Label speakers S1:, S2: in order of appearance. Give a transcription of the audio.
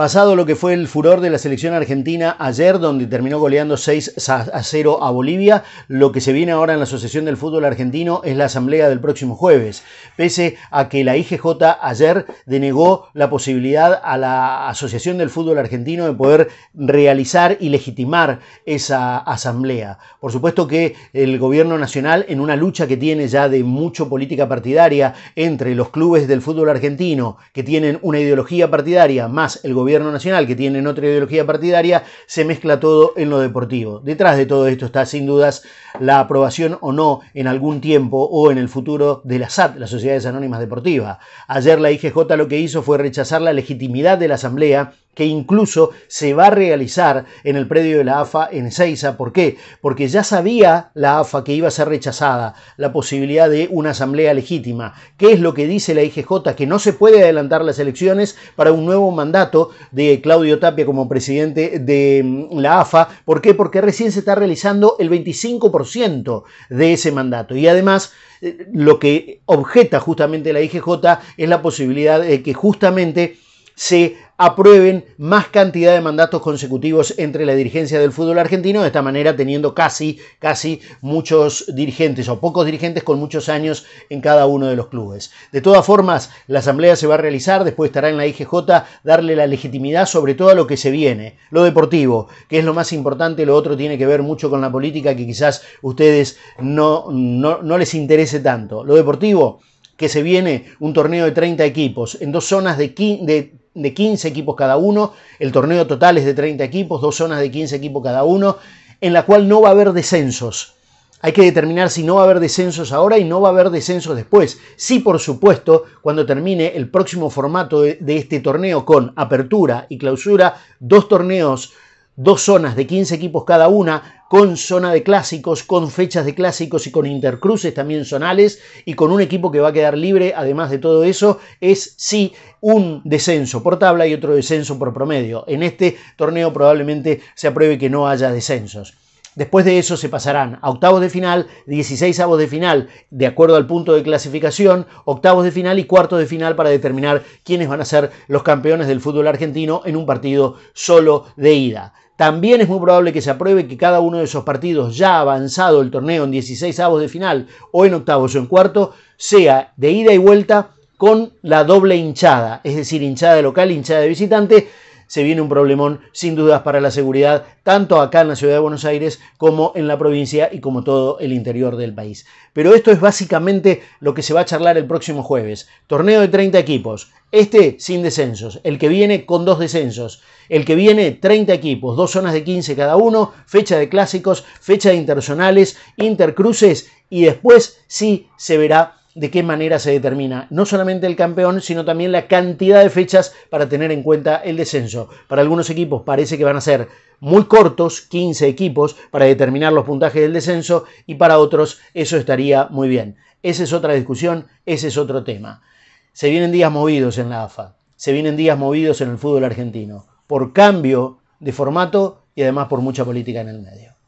S1: Pasado lo que fue el furor de la selección argentina ayer, donde terminó goleando 6 a 0 a Bolivia, lo que se viene ahora en la Asociación del Fútbol Argentino es la asamblea del próximo jueves. Pese a que la IGJ ayer denegó la posibilidad a la Asociación del Fútbol Argentino de poder realizar y legitimar esa asamblea. Por supuesto que el gobierno nacional, en una lucha que tiene ya de mucho política partidaria entre los clubes del fútbol argentino, que tienen una ideología partidaria, más el gobierno gobierno nacional, que tienen otra ideología partidaria, se mezcla todo en lo deportivo. Detrás de todo esto está sin dudas la aprobación o no en algún tiempo o en el futuro de la SAT, las Sociedades Anónimas Deportivas. Ayer la IGJ lo que hizo fue rechazar la legitimidad de la Asamblea que incluso se va a realizar en el predio de la AFA en Ezeiza. ¿Por qué? Porque ya sabía la AFA que iba a ser rechazada la posibilidad de una asamblea legítima. ¿Qué es lo que dice la IGJ? Que no se puede adelantar las elecciones para un nuevo mandato de Claudio Tapia como presidente de mm, la AFA. ¿Por qué? Porque recién se está realizando el 25% de ese mandato. Y además eh, lo que objeta justamente la IGJ es la posibilidad de que justamente se aprueben más cantidad de mandatos consecutivos entre la dirigencia del fútbol argentino, de esta manera teniendo casi, casi muchos dirigentes o pocos dirigentes con muchos años en cada uno de los clubes. De todas formas, la asamblea se va a realizar, después estará en la IGJ darle la legitimidad sobre todo a lo que se viene, lo deportivo, que es lo más importante, lo otro tiene que ver mucho con la política que quizás ustedes no, no les interese tanto. Lo deportivo que se viene un torneo de 30 equipos en dos zonas de, de, de 15 equipos cada uno. El torneo total es de 30 equipos, dos zonas de 15 equipos cada uno, en la cual no va a haber descensos. Hay que determinar si no va a haber descensos ahora y no va a haber descensos después. Sí, por supuesto, cuando termine el próximo formato de, de este torneo con apertura y clausura, dos torneos, dos zonas de 15 equipos cada una, con zona de clásicos, con fechas de clásicos y con intercruces también zonales y con un equipo que va a quedar libre, además de todo eso, es sí un descenso por tabla y otro descenso por promedio. En este torneo probablemente se apruebe que no haya descensos. Después de eso se pasarán a octavos de final, 16 avos de final, de acuerdo al punto de clasificación, octavos de final y cuartos de final para determinar quiénes van a ser los campeones del fútbol argentino en un partido solo de ida. También es muy probable que se apruebe que cada uno de esos partidos ya avanzado el torneo en 16 avos de final o en octavos o en cuarto sea de ida y vuelta con la doble hinchada, es decir, hinchada de local, hinchada de visitante, se viene un problemón sin dudas para la seguridad, tanto acá en la ciudad de Buenos Aires como en la provincia y como todo el interior del país. Pero esto es básicamente lo que se va a charlar el próximo jueves. Torneo de 30 equipos, este sin descensos, el que viene con dos descensos, el que viene 30 equipos, dos zonas de 15 cada uno, fecha de clásicos, fecha de interzonales, intercruces y después sí se verá de qué manera se determina no solamente el campeón, sino también la cantidad de fechas para tener en cuenta el descenso. Para algunos equipos parece que van a ser muy cortos, 15 equipos, para determinar los puntajes del descenso y para otros eso estaría muy bien. Esa es otra discusión, ese es otro tema. Se vienen días movidos en la AFA, se vienen días movidos en el fútbol argentino, por cambio de formato y además por mucha política en el medio.